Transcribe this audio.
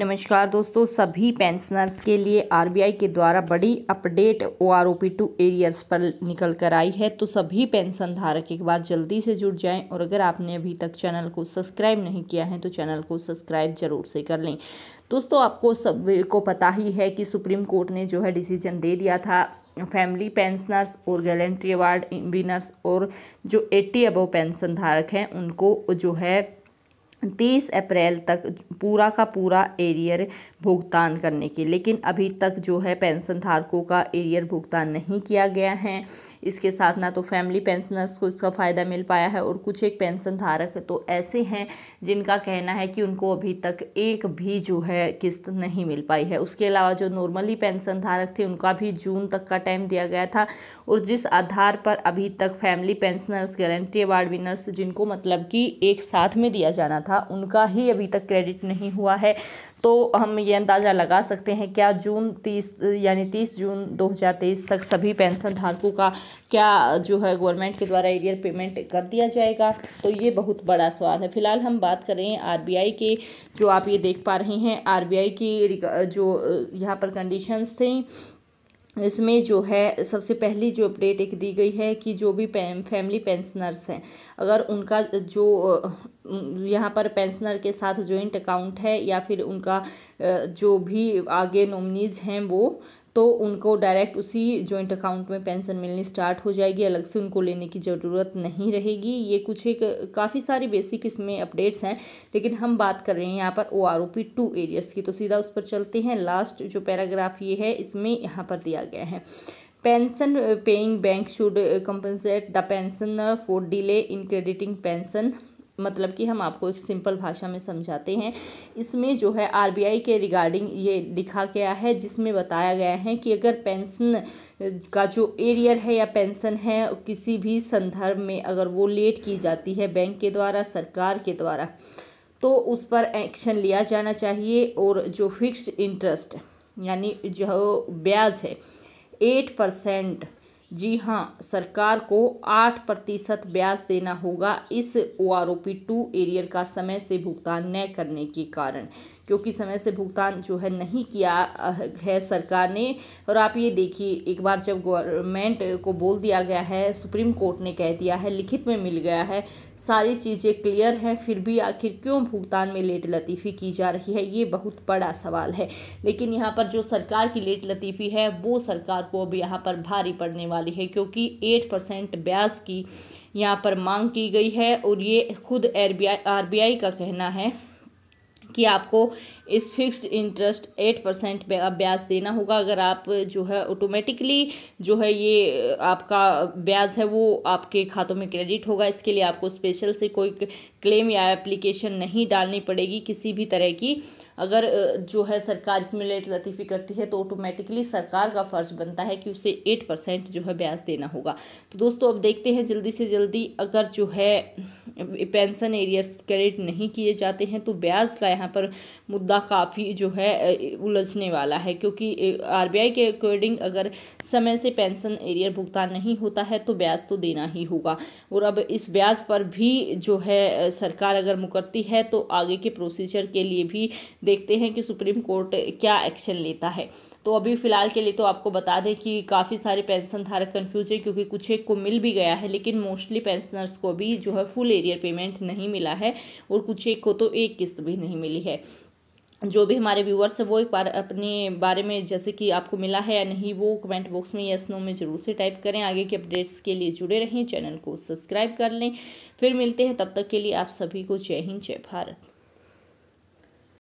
नमस्कार दोस्तों सभी पेंशनर्स के लिए आरबीआई के द्वारा बड़ी update O R O P two arrears पर निकल कर आई है तो सभी पेंशन धारक एक बार जल्दी से जुड़ जाएं और अगर आपने अभी तक चैनल को सब्सक्राइब नहीं किया है तो चैनल को सब्सक्राइब जरूर से कर लें दोस्तों आपको सब को पता ही है कि सुप्रीम कोर्ट ने जो है डिसीजन दे दिया था फैमिली पेंशनर्स और गैलेंट्री अवार्ड विनर्स और जो एट्टी अबव पेंशन धारक हैं उनको जो है तीस अप्रैल तक पूरा का पूरा एरियर भुगतान करने के लेकिन अभी तक जो है पेंशन धारकों का एरियर भुगतान नहीं किया गया है इसके साथ ना तो फैमिली पेंशनर्स को इसका फ़ायदा मिल पाया है और कुछ एक पेंशन धारक तो ऐसे हैं जिनका कहना है कि उनको अभी तक एक भी जो है किस्त नहीं मिल पाई है उसके अलावा जो नॉर्मली पेंशन धारक थे उनका भी जून तक का टाइम दिया गया था और जिस आधार पर अभी तक family pensioners guarantee award winners जिनको मतलब कि एक साथ में दिया जाना था था उनका ही अभी तक क्रेडिट नहीं हुआ है तो हम ये अंदाज़ा लगा सकते हैं क्या जून तीस यानी तीस जून 2023 तक सभी पेंशन धारकों का क्या जो है गवर्नमेंट के द्वारा एरियर पेमेंट कर दिया जाएगा तो ये बहुत बड़ा सवाल है फिलहाल हम बात कर रहे हैं आई के जो आप ये देख पा रहे हैं आई की जो यहाँ पर कंडीशंस थी इसमें जो है सबसे पहली जो अपडेट एक दी गई है कि जो भी फैमिली पेंशनर्स हैं अगर उनका जो यहाँ पर पेंशनर के साथ जॉइंट अकाउंट है या फिर उनका जो भी आगे नॉमिनीज़ हैं वो तो उनको डायरेक्ट उसी जॉइंट अकाउंट में पेंशन मिलनी स्टार्ट हो जाएगी अलग से उनको लेने की ज़रूरत नहीं रहेगी ये कुछ एक काफ़ी सारी बेसिक इसमें अपडेट्स हैं लेकिन हम बात कर रहे हैं यहाँ पर O R O P two arrears की तो सीधा उस पर चलते हैं लास्ट जो पैराग्राफ ये है इसमें यहाँ पर दिया गया है pension paying bank should compensate the pensioner for delay in crediting pension मतलब कि हम आपको एक सिंपल भाषा में समझाते हैं इसमें जो है आरबीआई के रिगार्डिंग ये लिखा गया है जिसमें बताया गया है कि अगर पेंशन का जो एरियर है या पेंशन है किसी भी संदर्भ में अगर वो लेट की जाती है बैंक के द्वारा सरकार के द्वारा तो उस पर एक्शन लिया जाना चाहिए और जो फिक्स्ड इंटरेस्ट यानी जो ब्याज है एट परसेंट जी हाँ सरकार को आठ प्रतिशत ब्याज देना होगा इस O R O P two arrear का समय से भुगतान न करने के कारण क्योंकि समय से भुगतान जो है नहीं किया है सरकार ने और आप ये देखिए एक बार जब गवर्नमेंट को बोल दिया गया है सुप्रीम कोर्ट ने कह दिया है लिखित में मिल गया है सारी चीज़ें क्लियर हैं फिर भी आखिर क्यों भुगतान में लेट लतीफ़ी की जा रही है ये बहुत बड़ा सवाल है लेकिन यहाँ पर जो सरकार की लेट लतीफ़ी है वो सरकार को अब यहाँ पर भारी पड़ने वाली वाली है क्योंकि एट परसेंट ब्याज की यहाँ पर मांग की गई है और ये खुद आर बी का कहना है कि आपको इस फिक्स्ड इंटरेस्ट एट परसेंट ब्याज देना होगा अगर आप जो है ऑटोमेटिकली जो है ये आपका ब्याज है वो आपके खातों में क्रेडिट होगा इसके लिए आपको स्पेशल से कोई क्लेम या एप्लीकेशन नहीं डालनी पड़ेगी किसी भी तरह की अगर जो है सरकार इसमें लेट लतीफ़ी करती है तो ऑटोमेटिकली सरकार का फ़र्ज बनता है कि उसे एट परसेंट जो है ब्याज देना होगा तो दोस्तों अब देखते हैं जल्दी से जल्दी अगर जो है पेंशन एरियर्स क्रेडिट नहीं किए जाते हैं तो ब्याज का यहाँ पर मुद्दा काफ़ी जो है उलझने वाला है क्योंकि आरबीआई के अकॉर्डिंग अगर समय से पेंशन एरियर भुगतान नहीं होता है तो ब्याज तो देना ही होगा और अब इस ब्याज पर भी जो है सरकार अगर मुकरती है तो आगे के प्रोसीजर के लिए भी देखते हैं कि सुप्रीम कोर्ट क्या एक्शन लेता है तो अभी फ़िलहाल के लिए तो आपको बता दें कि काफ़ी सारे पेंशन धारक कन्फ्यूज है क्योंकि कुछ एक को मिल भी गया है लेकिन मोस्टली पेंशनर्स को भी जो है फुल एरिया एरियर पेमेंट नहीं मिला है और कुछ एक को तो एक किस्त भी नहीं मिली है जो भी हमारे व्यूवर्स हैं वो एक बार अपने बारे में जैसे कि आपको मिला है या नहीं वो कमेंट बॉक्स में यस नो में ज़रूर से टाइप करें आगे के अपडेट्स के लिए जुड़े रहें चैनल को सब्सक्राइब कर लें फिर मिलते हैं तब तक के लिए आप सभी को जय हिंद जय भारत